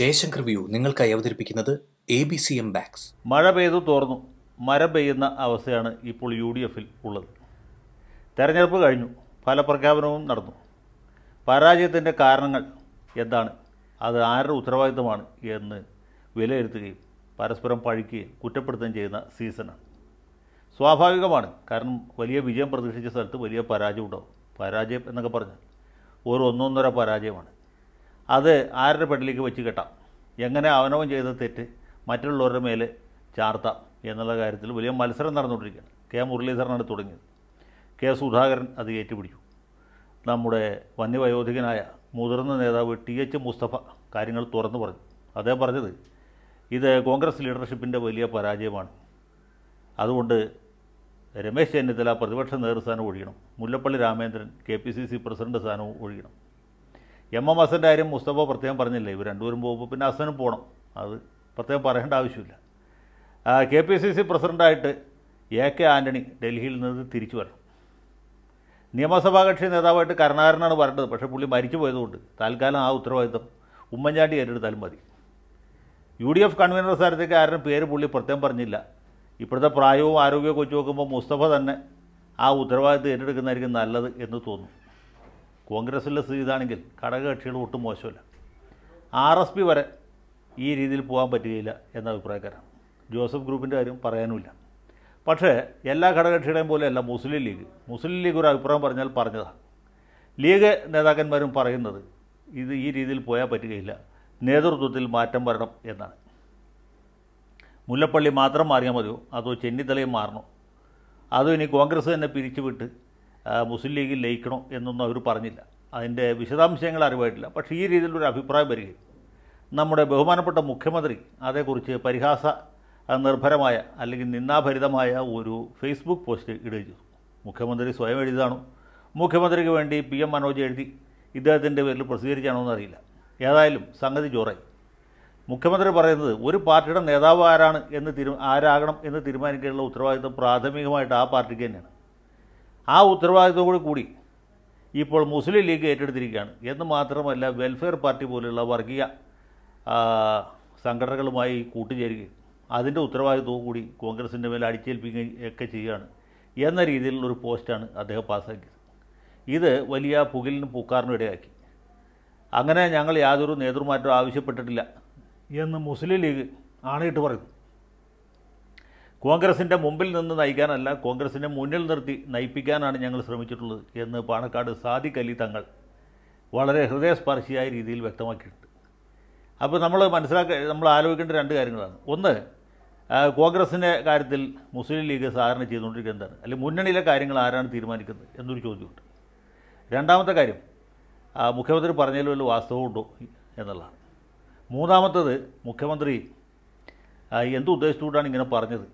Jaishankar view നിങ്ങൾക്കായി അവതരിപ്പിക്കുന്നത് A B C M ബാക്സ് മഴ പെയ്തു തോർന്നു മര പെയ്യുന്ന അവസ്ഥയാണ് ഇപ്പോൾ യു ഡി എഫിൽ ഉള്ളത് തെരഞ്ഞെടുപ്പ് കഴിഞ്ഞു ഫലപ്രഖ്യാപനവും നടന്നു പരാജയത്തിൻ്റെ കാരണങ്ങൾ എന്താണ് അത് ആരുടെ ഉത്തരവാദിത്തമാണ് എന്ന് വിലയിരുത്തുകയും പരസ്പരം പഴിക്കുകയും കുറ്റപ്പെടുത്തുകയും ചെയ്യുന്ന സീസണാണ് സ്വാഭാവികമാണ് കാരണം വലിയ വിജയം പ്രതീക്ഷിച്ച സ്ഥലത്ത് വലിയ പരാജയം ഉണ്ടാവും പരാജയം എന്നൊക്കെ പറഞ്ഞാൽ ഒരു ഒന്നൊന്നര പരാജയമാണ് അത് ആരുടെ പെട്ടിലേക്ക് വെച്ച് കെട്ടാം എങ്ങനെ അവനവൻ ചെയ്ത തെറ്റ് മറ്റുള്ളവരുടെ മേൽ ചാർത്താം എന്നുള്ള കാര്യത്തിൽ വലിയ മത്സരം നടന്നുകൊണ്ടിരിക്കുകയാണ് കെ മുരളീധരനാണ് തുടങ്ങിയത് കെ സുധാകരൻ അത് ഏറ്റുപിടിച്ചു നമ്മുടെ വന്യവയോധികനായ മുതിർന്ന നേതാവ് ടി എച്ച് മുസ്തഫ കാര്യങ്ങൾ തുറന്നു പറഞ്ഞു അദ്ദേഹം പറഞ്ഞത് ഇത് കോൺഗ്രസ് ലീഡർഷിപ്പിൻ്റെ വലിയ പരാജയമാണ് അതുകൊണ്ട് രമേശ് ചെന്നിത്തല പ്രതിപക്ഷ നേതൃസ്ഥാനം ഒഴിയണം Mullappally Ramendran K P C C president സ്ഥാനവും ഒഴിയണം എം എം ഹസൻ്റെ കാര്യം മുസ്തഫ പ്രത്യേകം പറഞ്ഞില്ലേ ഇവർ രണ്ടുപേരും പോകുമ്പോൾ പിന്നെ ഹസനും പോകണം അത് പ്രത്യേകം പറയേണ്ട ആവശ്യമില്ല കെ പി സി സി പ്രസിഡൻ്റായിട്ട് എ കെ ആൻ്റണി ഡൽഹിയിൽ നിന്ന് തിരിച്ചു വരണം നിയമസഭാ കക്ഷി നേതാവായിട്ട് കരുണാകരനാണ് വരേണ്ടത് പക്ഷേ പുള്ളി മരിച്ചു പോയതുകൊണ്ട് താൽക്കാലം ആ ഉത്തരവാദിത്തം ഉമ്മൻചാണ്ടി ഏറ്റെടുത്താലും മതി യു ഡി എഫ് കൺവീനർ സ്ഥാനത്തേക്ക് ആരും പേര് പുള്ളി പ്രത്യേകം പറഞ്ഞില്ല ഇപ്പോഴത്തെ പ്രായവും ആരോഗ്യവും വെച്ച് നോക്കുമ്പോൾ മുസ്തഫ തന്നെ ആ ഉത്തരവാദിത്തം ഏറ്റെടുക്കുന്നതായിരിക്കും നല്ലത് എന്ന് തോന്നുന്നു കോൺഗ്രസ്സിലെ സ്ഥിതി ഇതാണെങ്കിൽ ഘടകകക്ഷികൾ ഒട്ടും മോശമില്ല ആർ എസ് പി വരെ ഈ രീതിയിൽ പോകാൻ പറ്റുകയില്ല എന്ന അഭിപ്രായക്കാരാണ് ജോസഫ് ഗ്രൂപ്പിൻ്റെ കാര്യം പറയാനുമില്ല പക്ഷേ എല്ലാ ഘടകകക്ഷിയുടെയും പോലെയല്ല മുസ്ലിം ലീഗ് മുസ്ലിം ലീഗ് ഒരു അഭിപ്രായം പറഞ്ഞാൽ പറഞ്ഞതാണ് ലീഗ് നേതാക്കന്മാരും പറയുന്നത് ഇത് ഈ രീതിയിൽ പോയാൽ പറ്റുകയില്ല നേതൃത്വത്തിൽ മാറ്റം വരണം എന്നാണ് മുല്ലപ്പള്ളി മാത്രം മാറിയാൽ മതിയോ അതോ ചെന്നിത്തലയും മാറണോ അതോ ഇനി കോൺഗ്രസ് തന്നെ പിരിച്ചുവിട്ട് മുസ്ലിം ലീഗിൽ ലയിക്കണോ എന്നൊന്നും അവർ പറഞ്ഞില്ല അതിൻ്റെ വിശദാംശങ്ങൾ അറിവായിട്ടില്ല പക്ഷേ ഈ രീതിയിലൊരു അഭിപ്രായം വരികയും നമ്മുടെ ബഹുമാനപ്പെട്ട മുഖ്യമന്ത്രി അതേക്കുറിച്ച് പരിഹാസ നിർഭരമായ അല്ലെങ്കിൽ നിന്നാഭരിതമായ ഒരു ഫേസ്ബുക്ക് പോസ്റ്റ് ഇടുകയും ചെയ്തു മുഖ്യമന്ത്രി സ്വയം എഴുതിയതാണ് മുഖ്യമന്ത്രിക്ക് വേണ്ടി പി എം മനോജ് എഴുതി ഇദ്ദേഹത്തിൻ്റെ പേരിൽ പ്രസിദ്ധീകരിച്ചാണോ എന്നറിയില്ല ഏതായാലും സംഗതി ചോറായി മുഖ്യമന്ത്രി പറയുന്നത് ഒരു പാർട്ടിയുടെ നേതാവ് ആരാണ് എന്ന് തീരു ആരാകണം എന്ന് തീരുമാനിക്കാനുള്ള ഉത്തരവാദിത്വം പ്രാഥമികമായിട്ട് ആ പാർട്ടിക്ക് തന്നെയാണ് ആ ഉത്തരവാദിത്തത്തോടു കൂടി ഇപ്പോൾ മുസ്ലിം ലീഗ് ഏറ്റെടുത്തിരിക്കുകയാണ് എന്ന് മാത്രമല്ല വെൽഫെയർ പാർട്ടി പോലെയുള്ള വർഗീയ സംഘടനകളുമായി കൂട്ടുചേരുകയും അതിൻ്റെ ഉത്തരവാദിത്തവും കൂടി കോൺഗ്രസിൻ്റെ മേലെ അടിച്ചേൽപ്പിക്കുകയും ഒക്കെ ചെയ്യുകയാണ് എന്ന രീതിയിലുള്ളൊരു പോസ്റ്റാണ് അദ്ദേഹം പാസ്സാക്കിയത് ഇത് വലിയ പുകലിനും പുക്കാറിനും ഇടയാക്കി അങ്ങനെ ഞങ്ങൾ യാതൊരു നേതൃമാറ്റവും ആവശ്യപ്പെട്ടിട്ടില്ല എന്ന് മുസ്ലിം ലീഗ് ആണയിട്ട് പറയുന്നു കോൺഗ്രസിൻ്റെ മുമ്പിൽ നിന്ന് നയിക്കാനല്ല കോൺഗ്രസിനെ മുന്നിൽ നിർത്തി നയിപ്പിക്കാനാണ് ഞങ്ങൾ ശ്രമിച്ചിട്ടുള്ളത് എന്ന് പാണക്കാട് സാദിഖ് അലി തങ്ങൾ വളരെ ഹൃദയസ്പർശിയായ രീതിയിൽ വ്യക്തമാക്കിയിട്ടുണ്ട് അപ്പോൾ നമ്മൾ മനസ്സിലാക്ക നമ്മൾ ആലോചിക്കേണ്ട രണ്ട് കാര്യങ്ങളാണ് ഒന്ന് കോൺഗ്രസിൻ്റെ കാര്യത്തിൽ മുസ്ലിം ലീഗ് സാധാരണ ചെയ്തുകൊണ്ടിരിക്കുക എന്താണ് അല്ലെങ്കിൽ മുന്നണിയിലെ കാര്യങ്ങൾ ആരാണ് തീരുമാനിക്കുന്നത് എന്നൊരു ചോദ്യമുണ്ട് രണ്ടാമത്തെ കാര്യം മുഖ്യമന്ത്രി പറഞ്ഞതിൽ വല്ല വാസ്തവമുണ്ടോ എന്നുള്ളതാണ് മൂന്നാമത്തത് മുഖ്യമന്ത്രി എന്തുദ്ദേശത്തോടാണ് ഇങ്ങനെ പറഞ്ഞത്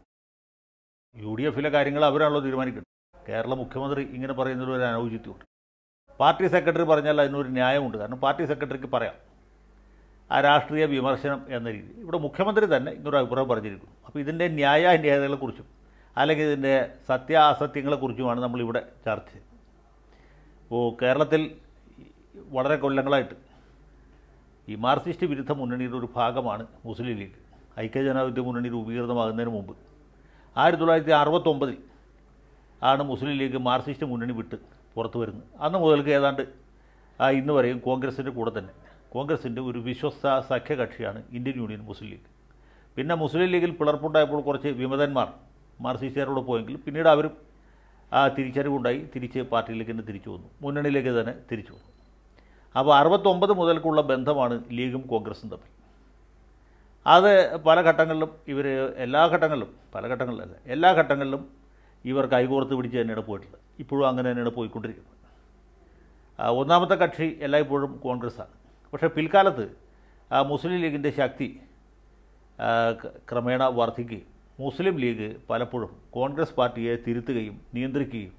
യു ഡി എഫിലെ കാര്യങ്ങൾ അവരാണല്ലോ തീരുമാനിക്കുന്നത് കേരള മുഖ്യമന്ത്രി ഇങ്ങനെ പറയുന്നതിൽ ഒരു അനൗചിത്യമുണ്ട് പാർട്ടി സെക്രട്ടറി പറഞ്ഞാൽ അതിനൊരു ന്യായമുണ്ട് കാരണം പാർട്ടി സെക്രട്ടറിക്ക് പറയാം ആ രാഷ്ട്രീയ വിമർശനം എന്ന രീതി ഇവിടെ മുഖ്യമന്ത്രി തന്നെ ഇങ്ങനൊരു അഭിപ്രായം പറഞ്ഞിരിക്കുന്നു അപ്പോൾ ഇതിൻ്റെ ന്യായാന്യായതകളെക്കുറിച്ചും അല്ലെങ്കിൽ ഇതിൻ്റെ സത്യാസത്യങ്ങളെക്കുറിച്ചുമാണ് നമ്മളിവിടെ ചർച്ച ചെയ്തത് ഇപ്പോൾ കേരളത്തിൽ വളരെ കൊല്ലങ്ങളായിട്ട് ഈ മാർക്സിസ്റ്റ് വിരുദ്ധ മുന്നണിയുടെ ഒരു ഭാഗമാണ് മുസ്ലിം ലീഗ് ഐക്യജനാധിപത്യ മുന്നണി രൂപീകൃതമാകുന്നതിന് മുമ്പ് ആയിരത്തി തൊള്ളായിരത്തി അറുപത്തൊമ്പതിൽ ആണ് മുസ്ലിം ലീഗ് മാർക്സിസ്റ്റ് മുന്നണി വിട്ട് പുറത്തു വരുന്നത് അന്ന് മുതൽക്ക് ഏതാണ്ട് ഇന്ന് പറയും കോൺഗ്രസിൻ്റെ കൂടെ തന്നെ കോൺഗ്രസിൻ്റെ ഒരു വിശ്വസ്ത സഖ്യകക്ഷിയാണ് ഇന്ത്യൻ യൂണിയൻ മുസ്ലിം ലീഗ് പിന്നെ മുസ്ലിം ലീഗിൽ പിളർപ്പുണ്ടായപ്പോൾ കുറച്ച് വിമതന്മാർ മാർസിസ്റ്റുകാരോട് പോയെങ്കിൽ പിന്നീട് അവർ ആ തിരിച്ചറിവുണ്ടായി തിരിച്ച് പാർട്ടിയിലേക്ക് തന്നെ തിരിച്ചു വന്നു മുന്നണിയിലേക്ക് തന്നെ തിരിച്ചു വന്നു അപ്പോൾ അറുപത്തൊമ്പത് മുതൽക്കുള്ള ബന്ധമാണ് ലീഗും കോൺഗ്രസും തമ്മിൽ അത് പല ഘട്ടങ്ങളിലും ഇവർ എല്ലാ ഘട്ടങ്ങളിലും പല ഘട്ടങ്ങളിലല്ല എല്ലാ ഘട്ടങ്ങളിലും ഇവർ കൈകോർത്ത് പിടിച്ച് തന്നെയാണ് പോയിട്ടുള്ളത് ഇപ്പോഴും അങ്ങനെ തന്നെയാണ് പോയിക്കൊണ്ടിരിക്കുന്നത് ഒന്നാമത്തെ കക്ഷി എല്ലായ്പ്പോഴും കോൺഗ്രസ്സാണ് പക്ഷേ പിൽക്കാലത്ത് മുസ്ലിം ലീഗിൻ്റെ ശക്തി ക്രമേണ വർദ്ധിക്കുകയും മുസ്ലിം ലീഗ് പലപ്പോഴും കോൺഗ്രസ് പാർട്ടിയെ തിരുത്തുകയും നിയന്ത്രിക്കുകയും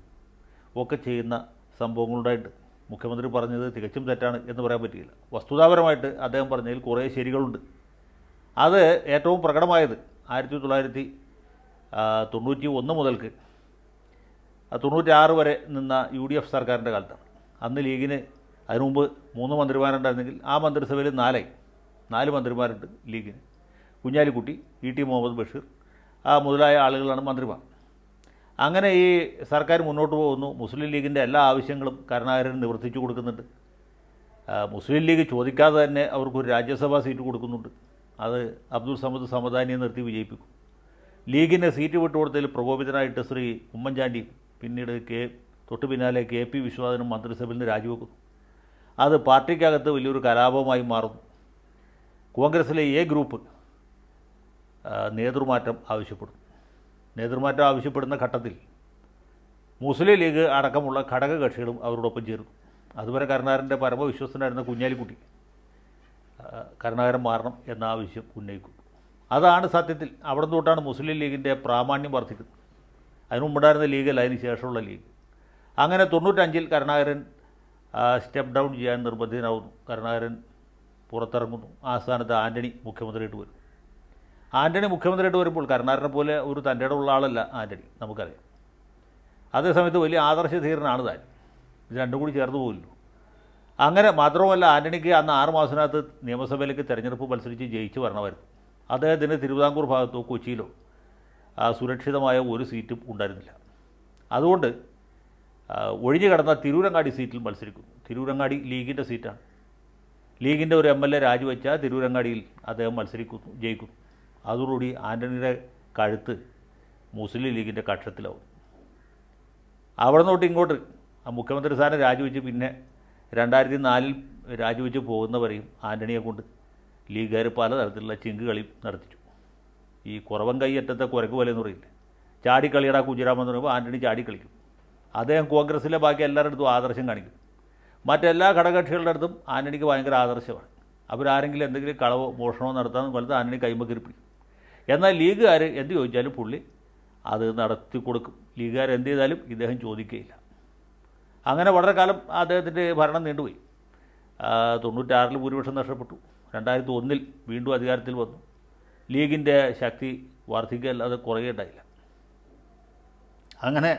ഒക്കെ ചെയ്യുന്ന സംഭവങ്ങളുണ്ടായിട്ട് മുഖ്യമന്ത്രി പറഞ്ഞത് തികച്ചും തെറ്റാണ് എന്ന് പറയാൻ പറ്റിയില്ല വസ്തുതാപരമായിട്ട് അദ്ദേഹം പറഞ്ഞതിൽ കുറേ ശരികളുണ്ട് അത് ഏറ്റവും പ്രകടമായത് ആയിരത്തി തൊള്ളായിരത്തി തൊണ്ണൂറ്റി ഒന്ന് മുതൽക്ക് തൊണ്ണൂറ്റാറ് വരെ നിന്ന യു ഡി എഫ് സർക്കാരിൻ്റെ കാലത്താണ് അന്ന് ലീഗിന് അതിനു മുമ്പ് മൂന്ന് മന്ത്രിമാരുണ്ടായിരുന്നെങ്കിൽ ആ മന്ത്രിസഭയിൽ നാലായി നാല് മന്ത്രിമാരുണ്ട് ലീഗിന് കുഞ്ഞാലിക്കുട്ടി ഇ ടി മുഹമ്മദ് ബഷീർ ആ മുതലായ ആളുകളാണ് മന്ത്രിമാർ അങ്ങനെ ഈ സർക്കാർ മുന്നോട്ട് പോകുന്നു മുസ്ലിം ലീഗിൻ്റെ എല്ലാ ആവശ്യങ്ങളും കരുണാകരൻ നിവർത്തിച്ചു കൊടുക്കുന്നുണ്ട് മുസ്ലിം ലീഗ് ചോദിക്കാതെ തന്നെ അവർക്കൊരു രാജ്യസഭാ സീറ്റ് കൊടുക്കുന്നുണ്ട് അത് അബ്ദുൾ സമദ് സമദാനിയെ നിർത്തി വിജയിപ്പിക്കും ലീഗിൻ്റെ സീറ്റ് വിട്ടുകൊടുത്തതിൽ പ്രകോപിതനായിട്ട് ശ്രീ ഉമ്മൻചാണ്ടി പിന്നീട് കെ തൊട്ടു പിന്നാലെ കെ പി വിശ്വാസനും മന്ത്രിസഭയിൽ നിന്ന് രാജിവെക്കുന്നു അത് പാർട്ടിക്കകത്ത് വലിയൊരു കലാപമായി മാറുന്നു കോൺഗ്രസിലെ എ ഗ്രൂപ്പ് നേതൃമാറ്റം ആവശ്യപ്പെടും നേതൃമാറ്റം ആവശ്യപ്പെടുന്ന ഘട്ടത്തിൽ മുസ്ലിം ലീഗ് അടക്കമുള്ള ഘടക കക്ഷികളും അവരോടൊപ്പം ചേർന്നു അതുവരെ കരുണാകരൻ്റെ പരമവിശ്വസനായിരുന്ന കുഞ്ഞാലിക്കുട്ടി കരുണാകരൻ മാറണം എന്ന ആവശ്യം ഉന്നയിക്കും അതാണ് സത്യത്തിൽ അവിടെ തൊട്ടാണ് മുസ്ലിം ലീഗിൻ്റെ പ്രാമാണ്യം വർദ്ധിക്കുന്നത് അതിനുമുണ്ടായിരുന്ന ലീഗല്ല അതിന് ശേഷമുള്ള ലീഗ് അങ്ങനെ തൊണ്ണൂറ്റഞ്ചിൽ കരുണാകരൻ സ്റ്റെപ്പ് ഡൗൺ ചെയ്യാൻ നിർബന്ധിതനാവുന്നു കരുണാകരൻ പുറത്തിറങ്ങുന്നു ആ സ്ഥാനത്ത് ആൻ്റണി മുഖ്യമന്ത്രിയായിട്ട് വരും ആൻ്റണി മുഖ്യമന്ത്രിയായിട്ട് വരുമ്പോൾ കരുണാകരനെ പോലെ ഒരു തൻ്റെ ഉള്ള ആളല്ല ആൻ്റണി നമുക്കറിയാം അതേസമയത്ത് വലിയ ആദർശധീരനാണ് താൻ ഇത് രണ്ടും കൂടി ചേർന്ന് പോകില്ലോ അങ്ങനെ മാത്രവുമല്ല ആൻ്റണിക്ക് അന്ന് ആറ് മാസത്തിനകത്ത് നിയമസഭയിലേക്ക് തെരഞ്ഞെടുപ്പ് മത്സരിച്ച് ജയിച്ച് വരണമായിരുന്നു അദ്ദേഹത്തിന് തിരുവിതാംകൂർ ഭാഗത്തോ കൊച്ചിയിലോ സുരക്ഷിതമായ ഒരു സീറ്റും ഉണ്ടായിരുന്നില്ല അതുകൊണ്ട് ഒഴിഞ്ഞു കിടന്ന തിരൂരങ്ങാടി സീറ്റിൽ മത്സരിക്കും തിരൂരങ്ങാടി ലീഗിൻ്റെ സീറ്റാണ് ലീഗിൻ്റെ ഒരു എം എൽ എ രാജിവെച്ച തിരൂരങ്ങാടിയിൽ അദ്ദേഹം മത്സരിക്കുന്നു ജയിക്കും അതോടുകൂടി ആൻ്റണിയുടെ കഴുത്ത് മുസ്ലിം ലീഗിൻ്റെ കക്ഷത്തിലാവും അവിടെ നിന്നോട്ട് ഇങ്ങോട്ട് മുഖ്യമന്ത്രി സ്ഥാനം രാജിവെച്ച് പിന്നെ രണ്ടായിരത്തി നാലിൽ രാജിവെച്ച് പോകുന്നവരെയും ആൻ്റണിയെ കൊണ്ട് ലീഗുകാർ പലതരത്തിലുള്ള ചിങ്ക് കളി നടത്തിച്ചു ഈ കുറവൻ കൈയറ്റത്തെ കുരക്ക് പോലെ എന്ന് പറയില്ലേ ചാടിക്കളിയടാ കുജിരാമെന്ന് പറയുമ്പോൾ ആൻ്റണി ചാടിക്കളിക്കും അദ്ദേഹം കോൺഗ്രസ്സിലെ ബാക്കി എല്ലാവരുടെ അടുത്തും ആദർശം കാണിക്കും മറ്റെല്ലാ ഘടകകക്ഷികളുടെ അടുത്തും ആൻ്റണിക്ക് ഭയങ്കര ആദർശമാണ് അവരാരെങ്കിലും എന്തെങ്കിലും കളവോ മോഷണമോ നടത്താമെന്ന് പോലത്തെ ആൻ്റണി കൈമ്പക്കിരിപ്പിക്കും എന്നാൽ ലീഗുകാർ എന്ത് ചോദിച്ചാലും പുള്ളി അത് നടത്തി കൊടുക്കും ലീഗുകാർ എന്ത് ചെയ്താലും ഇദ്ദേഹം ചോദിക്കുകയില്ല അങ്ങനെ വളരെ കാലം അദ്ദേഹത്തിൻ്റെ ഭരണം നീണ്ടുപോയി തൊണ്ണൂറ്റാറിൽ ഭൂരിപക്ഷം നഷ്ടപ്പെട്ടു രണ്ടായിരത്തി ഒന്നിൽ വീണ്ടും അധികാരത്തിൽ വന്നു ലീഗിൻ്റെ ശക്തി വർദ്ധിക്കുകയല്ലാതെ കുറയുകയുണ്ടായില്ല അങ്ങനെ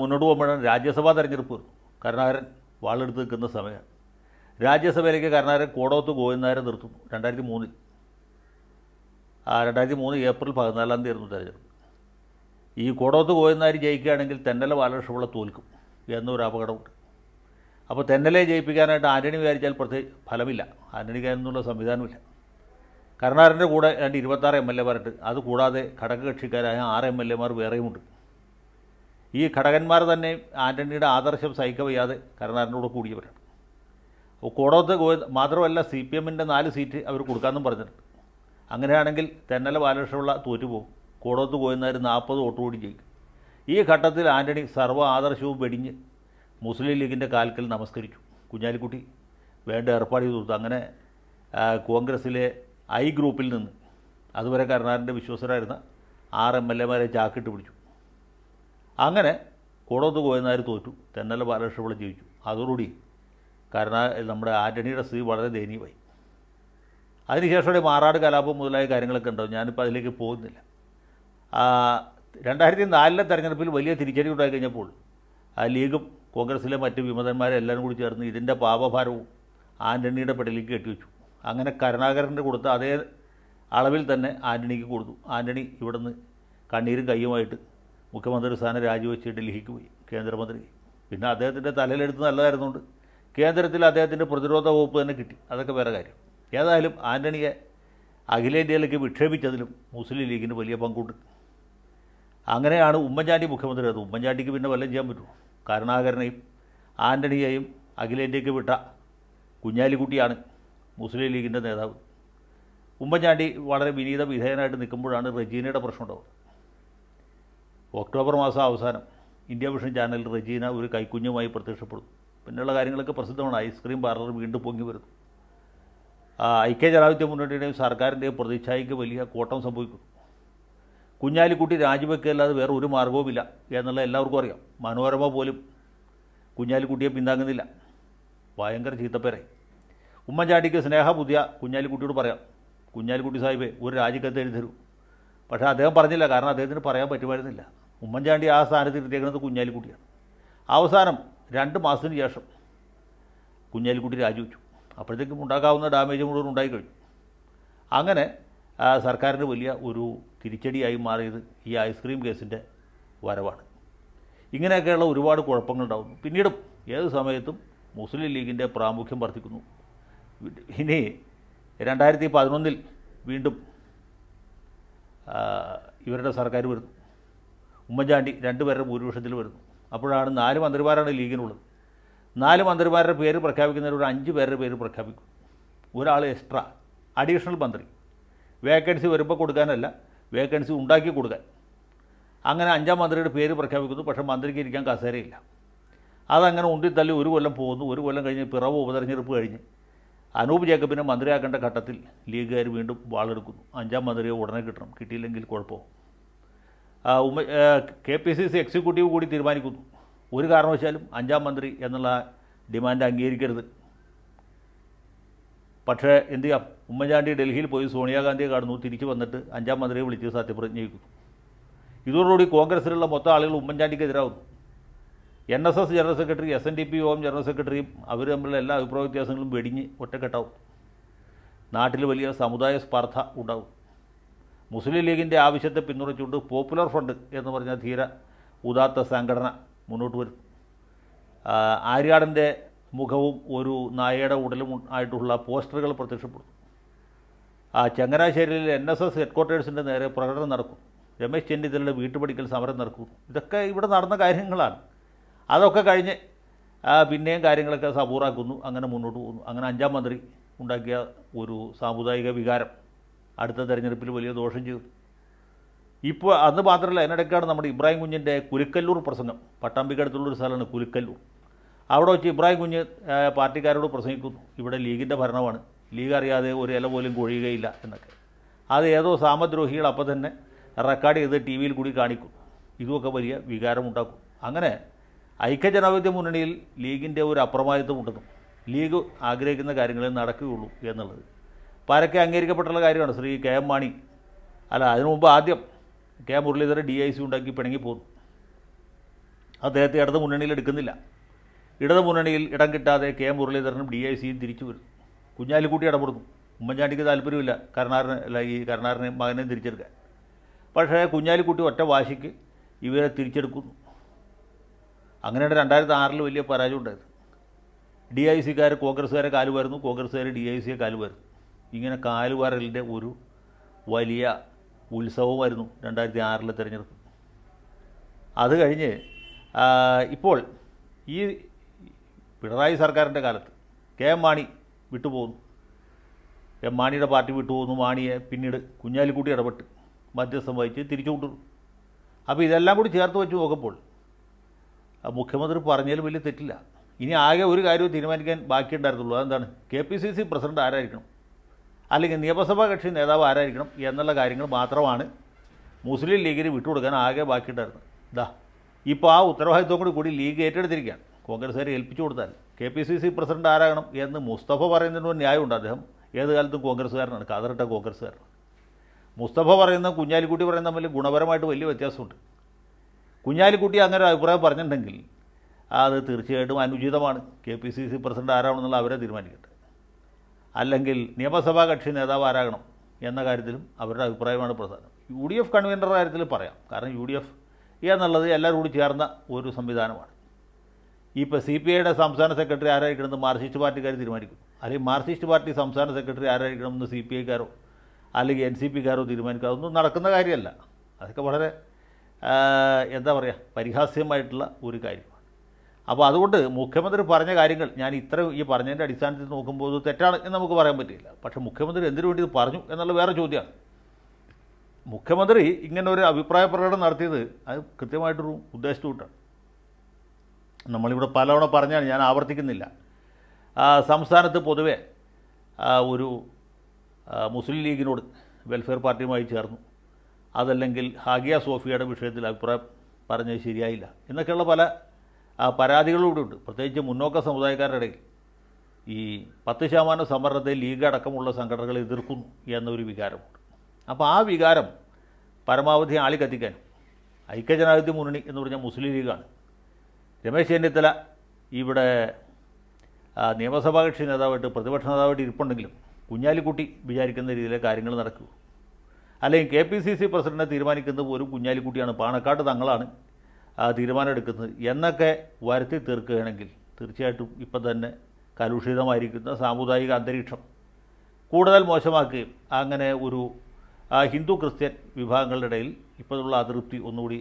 മുന്നോട്ട് പോകുമ്പോഴാണ് രാജ്യസഭാ തെരഞ്ഞെടുപ്പ് വരുന്നു കരുണാകരൻ വാളെടുത്ത് നിൽക്കുന്ന സമയമാണ് രാജ്യസഭയിലേക്ക് കരുണാകരൻ കോടോത്ത് ഗോവിന്ദനാരെ നിർത്തുന്നു രണ്ടായിരത്തി മൂന്നിൽ രണ്ടായിരത്തി മൂന്ന് ഏപ്രിൽ പതിനാലാം തീയതി ആയിരുന്നു തെരഞ്ഞെടുപ്പ് ഈ കോടോത്ത് ഗോവിന്ദനാരി ജയിക്കുകയാണെങ്കിൽ തെന്നല ബാലകൃഷ്ണപിള്ള തോൽക്കും എന്നൊരു അപകടമുണ്ട് അപ്പോൾ തെന്നലെ ജയിപ്പിക്കാനായിട്ട് ആൻ്റണി വിചാരിച്ചാൽ പ്രത്യേക ഫലമില്ല ആൻ്റണിക്ക് അതിനുള്ള സംവിധാനമില്ല കരുണാകരൻ്റെ കൂടെ രണ്ട് ഇരുപത്താറ് എം എൽ എ മാരുണ്ട് അതുകൂടാതെ ഘടകകക്ഷിക്കാരായ ആറ് എം എൽ മാർ വേറെയുമുണ്ട് ഈ ഘടകന്മാർ തന്നെ ആൻ്റണിയുടെ ആദർശം സഹിക്കവയ്യാതെ കരുണാകരനോട് കൂടിയവരാണ് അപ്പോൾ കൂടോത്ത് ഗോവിന്ദ് മാത്രമല്ല സി പി എമ്മിൻ്റെ നാല് സീറ്റ് അവർ കൊടുക്കാമെന്നും പറഞ്ഞിട്ടുണ്ട് അങ്ങനെയാണെങ്കിൽ തെന്നല ബാലകൃഷ്ണമുള്ള തോറ്റുപോകും കൂടോത്ത് ഗോവിന്ദാർ നാൽപ്പത് വോട്ട് കൂടി ജയിക്കും ഈ ഘട്ടത്തിൽ ആന്റണി സർവ്വ ആദർശവും വെടിഞ്ഞ് മുസ്ലിം ലീഗിൻ്റെ കാൽക്കൽ നമസ്കരിച്ചു കുഞ്ഞാലിക്കുട്ടി വേണ്ട ഏർപ്പാട് ചെയ്തു കൊടുത്തു അങ്ങനെ കോൺഗ്രസ്സിലെ ഐ ഗ്രൂപ്പിൽ നിന്ന് അതുവരെ കരുണാകരൻ്റെ വിശ്വസരായിരുന്ന ആറ് എം എൽ എമാരെ ചാക്കിട്ട് പിടിച്ചു അങ്ങനെ കൂടത്ത് കോയനാർ തോറ്റു തെന്നല ബാലകൃഷ്ണപിള്ള ജീവിച്ചു അതോടുകൂടി കരുണാ നമ്മുടെ ആൻ്റണിയുടെ സ്ഥിതി വളരെ ദയനീയമായി അതിനുശേഷം മാറാട് കലാപം മുതലായ കാര്യങ്ങളൊക്കെ ഉണ്ടാവും ഞാനിപ്പോൾ അതിലേക്ക് പോകുന്നില്ല രണ്ടായിരത്തി നാലിലെ തെരഞ്ഞെടുപ്പിൽ വലിയ തിരിച്ചടി ഉണ്ടായി കഴിഞ്ഞപ്പോൾ ആ ലീഗും കോൺഗ്രസ്സിലെ മറ്റ് വിമതന്മാരെല്ലാവരും കൂടി ചേർന്ന് ഇതിൻ്റെ പാപഭാരവും ആൻ്റണിയുടെ പെടലിലേക്ക് കെട്ടിവെച്ചു അങ്ങനെ കരുണാകരൻ്റെ കൊടുത്ത അതേ അളവിൽ തന്നെ ആൻ്റണിക്ക് കൊടുത്തു ആൻ്റണി ഇവിടുന്ന് കണ്ണീരും കയ്യുമായിട്ട് മുഖ്യമന്ത്രി സ്ഥാനം രാജിവെച്ച് ഡൽഹിക്ക് പോയി കേന്ദ്രമന്ത്രി പിന്നെ അദ്ദേഹത്തിൻ്റെ തലയിലെടുത്ത് നല്ലതായിരുന്നുകൊണ്ട് കേന്ദ്രത്തിൽ അദ്ദേഹത്തിൻ്റെ പ്രതിരോധ വകുപ്പ് തന്നെ കിട്ടി അതൊക്കെ വേറെ കാര്യം ഏതായാലും ആൻ്റണിയെ അഖിലേന്ത്യയിലേക്ക് വിക്ഷേപിച്ചതിലും മുസ്ലിം ലീഗിന് വലിയ പങ്കുണ്ട് അങ്ങനെയാണ് ഉമ്മൻചാണ്ടി മുഖ്യമന്ത്രിയായത് ഉമ്മൻചാണ്ടിക്ക് പിന്നെ വല്ലതും ചെയ്യാൻ പറ്റുമോ കരുണാകരനെയും ആൻ്റണിയെയും അഖിലേന്ത്യയ്ക്ക് വിട്ട കുഞ്ഞാലിക്കുട്ടിയാണ് മുസ്ലിം ലീഗിൻ്റെ നേതാവ് ഉമ്മൻചാണ്ടി വളരെ വിനീത വിധേയനായിട്ട് നിൽക്കുമ്പോഴാണ് റജീനയുടെ പ്രശ്നം ഉണ്ടാവുന്നത് ഒക്ടോബർ മാസം അവസാനം ഇന്ത്യ വിഷൻ ചാനലിൽ റജീന ഒരു കൈക്കുഞ്ഞുമായി പ്രത്യക്ഷപ്പെടുന്നു പിന്നെയുള്ള കാര്യങ്ങളൊക്കെ പ്രസിദ്ധമാണ് ഐസ്ക്രീം പാർലർ വീണ്ടും പൊങ്ങി വരുന്നു ഐക്യ ജനാധിപത്യ മുന്നണിയുടെയും സർക്കാരിൻ്റെയും പ്രതിച്ഛായയ്ക്ക് വലിയ കോട്ടം സംഭവിക്കുന്നു കുഞ്ഞാലിക്കുട്ടി രാജിവെക്കുകയല്ലാതെ വേറെ ഒരു മാർഗവുമില്ല എന്നുള്ളത് എല്ലാവർക്കും അറിയാം മനോരമ പോലും കുഞ്ഞാലിക്കുട്ടിയെ പിന്താങ്ങുന്നില്ല ഭയങ്കര ചീത്തപ്പേരെ ഉമ്മൻചാണ്ടിക്ക് സ്നേഹ പുതിയ കുഞ്ഞാലിക്കുട്ടിയോട് പറയാം കുഞ്ഞാലിക്കുട്ടി സാഹിബ് ഒരു രാജിക്കത്ത് എഴുതി തരൂ പക്ഷേ അദ്ദേഹം പറഞ്ഞില്ല കാരണം അദ്ദേഹത്തിന് പറയാൻ പറ്റുമായിരുന്നില്ല ഉമ്മൻചാണ്ടി ആ സ്ഥാനത്ത് ഇരുത്തിയേക്കുന്നത് കുഞ്ഞാലിക്കുട്ടിയാണ് അവസാനം രണ്ട് മാസത്തിന് ശേഷം കുഞ്ഞാലിക്കുട്ടി രാജിവെച്ചു അപ്പോഴത്തേക്കും ഉണ്ടാക്കാവുന്ന ഡാമേജ് മുഴുവൻ ഉണ്ടായിക്കഴിഞ്ഞു അങ്ങനെ സർക്കാരിന് വലിയ ഒരു തിരിച്ചടിയായി മാറിയത് ഈ ഐസ്ക്രീം കേസിൻ്റെ വരവാണ് ഇങ്ങനെയൊക്കെയുള്ള ഒരുപാട് കുഴപ്പങ്ങളുണ്ടാകുന്നു പിന്നീടും ഏത് സമയത്തും മുസ്ലിം ലീഗിൻ്റെ പ്രാമുഖ്യം വർദ്ധിക്കുന്നു ഇനി രണ്ടായിരത്തി പതിനൊന്നിൽ വീണ്ടും ഇവരുടെ സർക്കാർ വരുന്നു ഉമ്മൻചാണ്ടി രണ്ടുപേരുടെ ഭൂരിപക്ഷത്തിൽ വരുന്നു അപ്പോഴാണ് നാല് മന്ത്രിമാരാണ് ലീഗിനുള്ളത് നാല് മന്ത്രിമാരുടെ പേര് പ്രഖ്യാപിക്കുന്നതിന് ഒരു അഞ്ച് പേരുടെ പേര് പ്രഖ്യാപിക്കും ഒരാൾ എക്സ്ട്രാ അഡീഷണൽ മന്ത്രി വേക്കൻസി വരുമ്പോൾ കൊടുക്കാനല്ല വേക്കൻസി ഉണ്ടാക്കി കൊടുക്കാൻ അങ്ങനെ അഞ്ചാം മന്ത്രിയുടെ പേര് പ്രഖ്യാപിക്കുന്നു പക്ഷേ മന്ത്രിക്ക് ഇരിക്കാൻ കസേരയില്ല അതങ്ങനെ ഉണ്ടിത്തല്ലി ഒരു കൊല്ലം പോകുന്നു ഒരു കൊല്ലം കഴിഞ്ഞ് പിറവ് ഉപതെരഞ്ഞെടുപ്പ് കഴിഞ്ഞ് അനൂപ് ജേക്കബിനെ മന്ത്രിയാക്കേണ്ട ഘട്ടത്തിൽ ലീഗുകാർ വീണ്ടും വാളെടുക്കുന്നു അഞ്ചാം മന്ത്രിയെ ഉടനെ കിട്ടണം കിട്ടിയില്ലെങ്കിൽ കുഴപ്പമോ ഉമ K P C C executive കൂടി തീരുമാനിക്കുന്നു ഒരു കാരണവശാലും അഞ്ചാം മന്ത്രി എന്നുള്ള ഡിമാൻഡ് അംഗീകരിക്കരുത് പക്ഷേ എന്ത് ചെയ്യാം ഉമ്മൻചാണ്ടി ഡൽഹിയിൽ പോയി സോണിയാഗാന്ധിയെ കാണുന്നു തിരിച്ചു വന്നിട്ട് അഞ്ചാം മന്ത്രിയെ വിളിച്ച് സത്യപ്രതിജ്ഞ ചെയ്തു ഇതോടുകൂടി കോൺഗ്രസിലുള്ള മൊത്തം ആളുകൾ ഉമ്മൻചാണ്ടിക്കെതിരാകും N S S general secretary S N D P യോഗം ജനറൽ സെക്രട്ടറിയും അവർ തമ്മിലുള്ള എല്ലാ അഭിപ്രായ വ്യത്യാസങ്ങളും വെടിഞ്ഞ് ഒറ്റക്കെട്ടാവും നാട്ടിൽ വലിയ സമുദായ സ്പർദ്ധ ഉണ്ടാവും മുസ്ലിം ലീഗിൻ്റെ ആവശ്യത്തെ പിന്തുണച്ചുകൊണ്ട് പോപ്പുലർ ഫ്രണ്ട് എന്ന് പറഞ്ഞ ധീര ഉദാത്ത സംഘടന മുന്നോട്ട് വരും ആര്യാടൻ്റെ മുഖവും ഒരു നായയുടെ ഉടലും ആയിട്ടുള്ള പോസ്റ്ററുകൾ പ്രത്യക്ഷപ്പെടും ആ ചങ്ങനാശ്ശേരിയിൽ എൻ എസ് എസ് ഹെഡ്ക്വാർട്ടേഴ്സിൻ്റെ നേരെ പ്രകടനം നടക്കും രമേശ് ചെന്നിത്തലയുടെ വീട്ടുപടിക്കൽ സമരം നടക്കും ഇതൊക്കെ ഇവിടെ നടന്ന കാര്യങ്ങളാണ് അതൊക്കെ കഴിഞ്ഞ് പിന്നെയും കാര്യങ്ങളൊക്കെ സബൂറാക്കുന്നു അങ്ങനെ മുന്നോട്ട് പോകുന്നു അങ്ങനെ അഞ്ചാം മന്ത്രി ഉണ്ടാക്കിയ ഒരു സാമുദായിക വികാരം അടുത്ത തെരഞ്ഞെടുപ്പിൽ വലിയ ദോഷം ചെയ്തു ഇപ്പോൾ അന്ന് മാത്രമല്ല അതിനിടയ്ക്കാണ് നമ്മുടെ ഇബ്രാഹിം കുഞ്ഞിൻ്റെ കുരുക്കല്ലൂർ പ്രസംഗം പട്ടാമ്പിക്കടുത്തുള്ളൊരു സ്ഥലമാണ് കുരുക്കല്ലൂർ അവിടെ വെച്ച് ഇബ്രാഹിം കുഞ്ഞ് പാർട്ടിക്കാരോട് പ്രസംഗിക്കുന്നു ഇവിടെ ലീഗിൻ്റെ ഭരണമാണ് ലീഗ് അറിയാതെ ഒരു ഇല പോലും കൊഴിയുകയില്ല എന്നൊക്കെ അത് ഏതോ സാമദ്രോഹികൾ അപ്പോൾ തന്നെ റെക്കോർഡ് ചെയ്ത് ടി വിയിൽ കൂടി കാണിക്കും ഇതുമൊക്കെ വലിയ വികാരമുണ്ടാക്കും അങ്ങനെ ഐക്യജനാധിപത്യ മുന്നണിയിൽ ലീഗിൻ്റെ ഒരു അപ്രമാദിത്വം ഉണ്ടെന്നും ലീഗ് ആഗ്രഹിക്കുന്ന കാര്യങ്ങൾ നടക്കുകയുള്ളൂ എന്നുള്ളത് പരക്കെ അംഗീകരിക്കപ്പെട്ടുള്ള കാര്യമാണ് ശ്രീ കെ എം മാണി അല്ല അതിനു മുമ്പ് ആദ്യം K Muraleedharan D I C ഉണ്ടാക്കി പിണങ്ങി പോന്നു അദ്ദേഹത്തെ ഇടത് മുന്നണിയിൽ എടുക്കുന്നില്ല ഇടതു മുന്നണിയിൽ ഇടം കിട്ടാതെ കെ മുരളീധരനും ഡി ഐ സിയും തിരിച്ചു വരും കുഞ്ഞാലിക്കുട്ടി ഇടപെടുന്നു ഉമ്മൻചാണ്ടിക്ക് താല്പര്യമില്ല കരുണാറിന് അല്ല ഈ കരുണാറിനെ മകനെ തിരിച്ചെടുക്കാൻ പക്ഷേ കുഞ്ഞാലിക്കുട്ടി ഒറ്റ വാശിക്ക് ഇവരെ തിരിച്ചെടുക്കുന്നു അങ്ങനെയാണ് രണ്ടായിരത്തി ആറിൽ വലിയ പരാജയം ഉണ്ടായത് ഡി ഐ സിക്കാർ കോൺഗ്രസ്സുകാരെ വരുന്നു കോൺഗ്രസ്സുകാർ ഡി ഐ സിയെ വരുന്നു ഇങ്ങനെ വരലിൻ്റെ ഒരു വലിയ ഉത്സവമായിരുന്നു രണ്ടായിരത്തി ആറിലെ തിരഞ്ഞെടുപ്പ് അത് കഴിഞ്ഞ് ഇപ്പോൾ ഈ പിണറായി സർക്കാരിൻ്റെ കാലത്ത് കെ എം മാണി വിട്ടുപോകുന്നു എം മാണിയുടെ പാർട്ടി വിട്ടുപോകുന്നു മാണിയെ പിന്നീട് കുഞ്ഞാലിക്കുട്ടി ഇടപെട്ട് മധ്യസ്ഥം വഹിച്ച് തിരിച്ചു കൊണ്ടുവന്നു അപ്പോൾ ഇതെല്ലാം കൂടി ചേർത്ത് വെച്ച് നോക്കുമ്പോൾ മുഖ്യമന്ത്രി പറഞ്ഞാലും വലിയ തെറ്റില്ല ഇനി ആകെ ഒരു കാര്യവും തീരുമാനിക്കാൻ ബാക്കിയുണ്ടായിരുന്നുള്ളൂ അതെന്താണ് K P C C president ആരായിരിക്കണം അല്ലെങ്കിൽ നിയമസഭാ കക്ഷി നേതാവ് ആരായിരിക്കണം എന്നുള്ള കാര്യങ്ങൾ മാത്രമാണ് മുസ്ലിം ലീഗിന് വിട്ടുകൊടുക്കാൻ ആകെ ബാക്കിയുണ്ടായിരുന്നത് ഇതാ ഇപ്പോൾ ആ ഉത്തരവാദിത്വം കൂടി കൂടി ലീഗ് ഏറ്റെടുത്തിരിക്കുകയാണ് കോൺഗ്രസ്സുകാരെ ഏൽപ്പിച്ചു കൊടുത്താൽ K P C C president ആരാകണം എന്ന് മുസ്തഫ പറയുന്നതിന് ഒരു ന്യായമുണ്ട് അദ്ദേഹം ഏത് കാലത്തും കോൺഗ്രസ്സുകാരനാണ് കാതറിട്ട കോൺഗ്രസ്സുകാരനാണ് മുസ്തഫ പറയുന്ന കുഞ്ഞാലിക്കുട്ടി പറയുന്ന തമ്മിൽ ഗുണപരമായിട്ട് വലിയ വ്യത്യാസമുണ്ട് കുഞ്ഞാലിക്കുട്ടി അങ്ങനെ ഒരു അഭിപ്രായം പറഞ്ഞിട്ടുണ്ടെങ്കിൽ അത് തീർച്ചയായിട്ടും അനുചിതമാണ് K P C C president ആരാണെന്നുള്ള അവരെ തീരുമാനിക്കട്ടെ അല്ലെങ്കിൽ നിയമസഭാ കക്ഷി നേതാവ് ആരാകണം എന്ന കാര്യത്തിലും അവരുടെ അഭിപ്രായമാണ് പ്രധാനം യു ഡി എഫ് കൺവീനറുടെ കാര്യത്തിൽ പറയാം കാരണം യു ഡി എഫ് എന്നുള്ളത് എല്ലാവരും കൂടി ചേർന്ന ഒരു സംവിധാനമാണ് ഇപ്പോൾ സി പി ഐയുടെ സംസ്ഥാന സെക്രട്ടറി ആരായിരിക്കണമെന്ന് മാർക്സിസ്റ്റ് പാർട്ടിക്കാർ തീരുമാനിക്കും അല്ലെങ്കിൽ മാർക്സിസ്റ്റ് പാർട്ടി സംസ്ഥാന സെക്രട്ടറി ആരായിരിക്കണമെന്ന് സി പി ഐക്കാരോ അല്ലെങ്കിൽ എൻ സി പിക്കാരോ തീരുമാനിക്കുക അതൊന്നും നടക്കുന്ന കാര്യമല്ല അതൊക്കെ വളരെ എന്താ പറയുക പരിഹാസ്യമായിട്ടുള്ള ഒരു കാര്യമാണ് അപ്പോൾ അതുകൊണ്ട് മുഖ്യമന്ത്രി പറഞ്ഞ കാര്യങ്ങൾ ഞാൻ ഇത്ര ഈ പറഞ്ഞതിൻ്റെ അടിസ്ഥാനത്തിൽ നോക്കുമ്പോൾ തെറ്റാണ് എന്ന് നമുക്ക് പറയാൻ പറ്റില്ല പക്ഷേ മുഖ്യമന്ത്രി എന്തിനു വേണ്ടി ഇത് പറഞ്ഞു എന്നുള്ള വേറെ ചോദ്യമാണ് മുഖ്യമന്ത്രി ഇങ്ങനെ ഒരു അഭിപ്രായ പ്രകടനം നടത്തിയത് അത് കൃത്യമായിട്ടൊരു ഉദ്ദേശത്തോട്ടാണ് നമ്മളിവിടെ പലവണ പറഞ്ഞാൽ ഞാൻ ആവർത്തിക്കുന്നില്ല സംസ്ഥാനത്ത് പൊതുവെ ഒരു മുസ്ലിം ലീഗിനോട് വെൽഫെയർ പാർട്ടിയുമായി ചേർന്നു അതല്ലെങ്കിൽ ഹാഗിയ സോഫിയയുടെ വിഷയത്തിൽ അഭിപ്രായം പറഞ്ഞത് ശരിയായില്ല എന്നൊക്കെയുള്ള പല പരാതികളിവിടെ ഉണ്ട് പ്രത്യേകിച്ച് മുന്നോക്ക സമുദായക്കാരുടെ ഇടയിൽ ഈ പത്ത് ശതമാനം സംവരണത്തെ ലീഗ് അടക്കമുള്ള സംഘടനകൾ എതിർക്കുന്നു എന്നൊരു വികാരമുണ്ട് അപ്പോൾ ആ വികാരം പരമാവധി ആളിക്കത്തിക്കാനും ഐക്യജനാധിപത്യ മുന്നണി എന്ന് പറഞ്ഞാൽ മുസ്ലിം ലീഗാണ് രമേശ് ചെന്നിത്തല ഇവിടെ നിയമസഭാ കക്ഷി നേതാവായിട്ട് പ്രതിപക്ഷ നേതാവായിട്ട് ഇരിപ്പുണ്ടെങ്കിലും കുഞ്ഞാലിക്കുട്ടി വിചാരിക്കുന്ന രീതിയിലെ കാര്യങ്ങൾ നടക്കൂ അല്ലെങ്കിൽ കെ പി സി സി പ്രസിഡന്റിനെ തീരുമാനിക്കുന്നത് ഒരു കുഞ്ഞാലിക്കുട്ടിയാണ് പാണക്കാട് തങ്ങളാണ് തീരുമാനമെടുക്കുന്നത് എന്നൊക്കെ വരുത്തി തീർക്കുകയാണെങ്കിൽ തീർച്ചയായിട്ടും ഇപ്പം തന്നെ കലുഷിതമായിരിക്കുന്ന സാമുദായിക അന്തരീക്ഷം കൂടുതൽ മോശമാക്കുകയും അങ്ങനെ ഒരു ഹിന്ദു ക്രിസ്ത്യൻ വിഭാഗങ്ങളുടെ ഇടയിൽ ഇപ്പോഴുള്ള അതൃപ്തി ഒന്നുകൂടി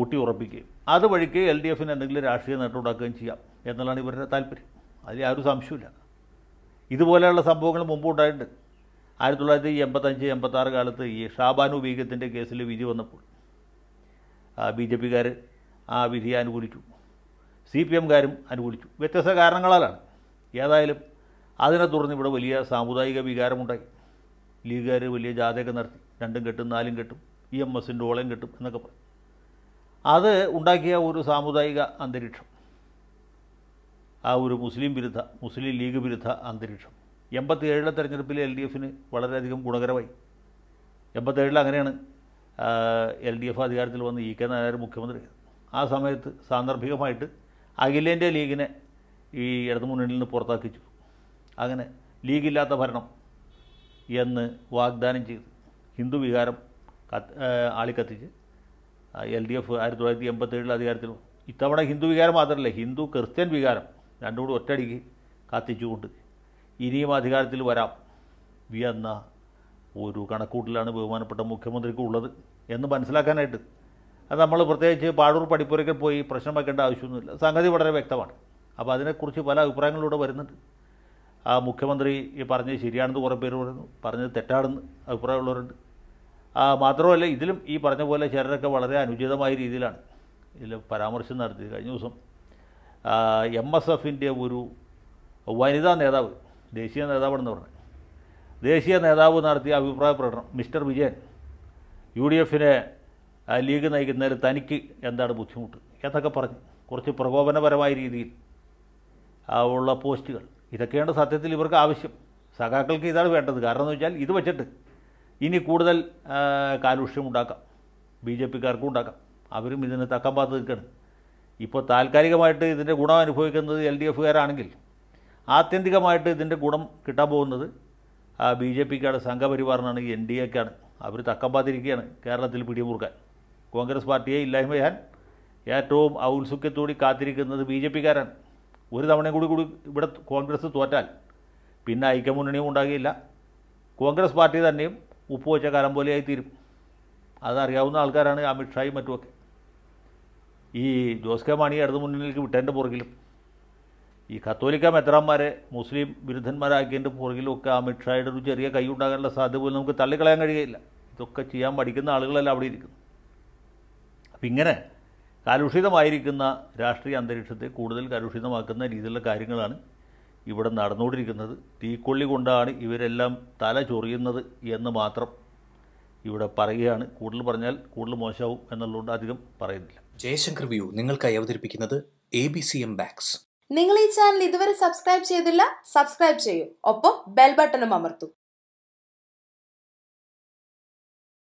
ഊട്ടി ഉറപ്പിക്കുകയും അതുവഴിക്ക് എൽ ഡി എഫിന് എന്തെങ്കിലും രാഷ്ട്രീയ നേട്ടം ഉണ്ടാക്കുകയും ചെയ്യാം എന്നുള്ളതാണ് ഇവരുടെ താല്പര്യം അതിൽ യാതൊരു സംശയമില്ല ഇതുപോലെയുള്ള സംഭവങ്ങൾ മുമ്പ് ഉണ്ടായിട്ടുണ്ട് ആയിരത്തി തൊള്ളായിരത്തി എൺപത്തഞ്ച് എൺപത്താറ് കാലത്ത് ഈ ഷാബാനു വീഗത്തിൻ്റെ കേസിൽ വിധി വന്നപ്പോൾ ബി ജെ പിക്കാർ ആ വിധിയെ അനുകൂലിച്ചു സി പി എംകാരും അനുകൂലിച്ചു വ്യത്യസ്ത കാരണങ്ങളാലാണ് ഏതായാലും അതിനെ തുടർന്ന് ഇവിടെ വലിയ സാമുദായിക വികാരമുണ്ടായി ലീഗുകാർ വലിയ ജാഥയൊക്കെ നടത്തി രണ്ടും കെട്ടും നാലും കെട്ടും ഇ എം എസിൻ്റെ ഓളയും കെട്ടും എന്നൊക്കെ പറയും അത് ഉണ്ടാക്കിയ ഒരു സാമുദായിക അന്തരീക്ഷം ആ ഒരു മുസ്ലിം വിരുദ്ധ മുസ്ലിം ലീഗ് വിരുദ്ധ അന്തരീക്ഷം എൺപത്തി ഏഴിലെ തെരഞ്ഞെടുപ്പിൽ എൽ ഡി എഫിന് വളരെയധികം ഗുണകരമായി എൺപത്തേഴിൽ അങ്ങനെയാണ് എൽ ഡി എഫ് അധികാരത്തിൽ വന്ന് ഇ കെ നായർ മുഖ്യമന്ത്രി ആ സമയത്ത് സാന്ദർഭികമായിട്ട് അഖിലേന്ത്യാ ലീഗിനെ ഈ ഇടതു മുന്നണിയിൽ നിന്ന് പുറത്താക്കിച്ചു അങ്ങനെ ലീഗില്ലാത്ത ഭരണം എന്ന് വാഗ്ദാനം ചെയ്തു ഹിന്ദു വികാരം കത്ത് ആളിക്കത്തിച്ച് എൽ ഡി എഫ് ആയിരത്തി തൊള്ളായിരത്തി എൺപത്തേഴിൽ അധികാരത്തിൽ ഇത്തവണ ഹിന്ദു വികാരം മാത്രമല്ല ഹിന്ദു ക്രിസ്ത്യൻ വികാരം രണ്ടും കൂടി ഒറ്റയടിക്ക് കത്തിച്ചുകൊണ്ട് ഇനിയും അധികാരത്തിൽ വരാം എന്ന ഒരു കണക്കൂട്ടിലാണ് ബഹുമാനപ്പെട്ട മുഖ്യമന്ത്രിക്ക് ഉള്ളത് എന്ന് മനസ്സിലാക്കാനായിട്ട് അത് നമ്മൾ പ്രത്യേകിച്ച് പാടൂർ പഠിപ്പുരയ്ക്ക് പോയി പ്രശ്നം വയ്ക്കേണ്ട ആവശ്യമൊന്നുമില്ല സംഗതി വളരെ വ്യക്തമാണ് അപ്പോൾ അതിനെക്കുറിച്ച് പല അഭിപ്രായങ്ങളിലൂടെ വരുന്നുണ്ട് ആ മുഖ്യമന്ത്രി പറഞ്ഞത് ശരിയാണെന്ന് കുറേ പേര് പറയുന്നു പറഞ്ഞത് തെറ്റാണെന്ന് അഭിപ്രായമുള്ളവരുണ്ട് മാത്രമല്ല ഇതിലും ഈ പറഞ്ഞ പോലെ ചിലരൊക്കെ വളരെ അനുചിതമായ രീതിയിലാണ് ഇതിൽ പരാമർശം നടത്തി കഴിഞ്ഞ ദിവസം എം എസ് എഫിൻ്റെ ഒരു വനിതാ നേതാവ് ദേശീയ നേതാവാണെന്ന് പറഞ്ഞു ദേശീയ നേതാവ് നടത്തിയ അഭിപ്രായ പ്രകടനം മിസ്റ്റർ വിജയൻ യു ഡി എഫിനെ ലീഗ് നയിക്കുന്നതിൽ തനിക്ക് എന്താണ് ബുദ്ധിമുട്ട് എന്നൊക്കെ പറഞ്ഞ് കുറച്ച് പ്രകോപനപരമായ രീതിയിൽ ഉള്ള പോസ്റ്റുകൾ ഇതൊക്കെയാണ് സത്യത്തിൽ ഇവർക്ക് ആവശ്യം സഖാക്കൾക്ക് ഇതാണ് വേണ്ടത് കാരണം എന്ന് വെച്ചാൽ ഇത് വെച്ചിട്ട് ഇനി കൂടുതൽ കാലുഷ്യം ഉണ്ടാക്കാം ബി ജെ പിക്കാർക്കും ഉണ്ടാക്കാം അവരും ഇതിന് തക്കം പാത്ത് നിൽക്കുകയാണ് ഇപ്പോൾ താൽക്കാലികമായിട്ട് ഇതിൻ്റെ ഗുണം അനുഭവിക്കുന്നത് എൽ ഡി എഫുകാരാണെങ്കിൽ ആത്യന്തികമായിട്ട് ഇതിൻ്റെ ഗുണം കിട്ടാൻ പോകുന്നത് ബി ജെ പിക്കാണ് സംഘപരിവാറിനാണ് എൻ ഡി എക്കാണ് അവർ തക്കം പാത്തിരിക്കുകയാണ് കേരളത്തിൽ പിടിമുറുക്കാൻ കോൺഗ്രസ് പാർട്ടിയെ ഇല്ലായ്മ ഞാൻ ഏറ്റവും ഔത്സുഖ്യത്തോടി കാത്തിരിക്കുന്നത് ബി ജെ പിക്കാരാണ് ഒരു തവണയും കൂടി കൂടി ഇവിടെ കോൺഗ്രസ് തോറ്റാൽ പിന്നെ ഐക്യമുന്നണിയും ഉണ്ടാകില്ല കോൺഗ്രസ് പാർട്ടി തന്നെയും ഉപ്പ് വെച്ച കാലം പോലെയായി തീരും അതറിയാവുന്ന ആൾക്കാരാണ് അമിത്ഷായും മറ്റുമൊക്കെ ഈ ജോസ് കെ മാണി ഇടതു മുന്നിലേക്ക് വിട്ടതിൻ്റെ പുറകിലും ഈ കത്തോലിക്ക മെത്രാന്മാരെ മുസ്ലിം വിരുദ്ധന്മാരാക്കിയതിൻ്റെ ഒക്കെ അമിത്ഷായുടെ ഒരു ചെറിയ കൈ ഉണ്ടാകാനുള്ള സാധ്യത പോലും നമുക്ക് തള്ളിക്കളയാൻ കഴിയുകയില്ല ഇതൊക്കെ ചെയ്യാൻ പഠിക്കുന്ന ആളുകളല്ല അവിടെ ഇരിക്കുന്നു അപ്പം ഇങ്ങനെ കാലുഷിതമായിരിക്കുന്ന രാഷ്ട്രീയ അന്തരീക്ഷത്തെ കൂടുതൽ കാലുഷിതമാക്കുന്ന രീതിയിലുള്ള കാര്യങ്ങളാണ് ഇവിടെ നടന്നുകൊണ്ടിരിക്കുന്നത് തീക്കൊള്ളി കൊണ്ടാണ് ഇവരെല്ലാം തല ചൊറിയുന്നത് എന്ന് മാത്രം ഇവിടെ പറയുകയാണ് കൂടുതൽ പറഞ്ഞാൽ കൂടുതൽ മോശമാവും എന്നുള്ളതുകൊണ്ട് അധികം പറയുന്നില്ല ജയശങ്കർ വ്യൂ നിങ്ങൾക്കായി അവതരിപ്പിക്കുന്നത് എ ബി സി എം ബാക്സ് നിങ്ങൾ ഈ ചാനൽ ഇതുവരെ സബ്സ്ക്രൈബ് ചെയ്തില്ല സബ്സ്ക്രൈബ് ചെയ്യൂ ഒപ്പം ബെൽ ബട്ടണും അമർത്തൂ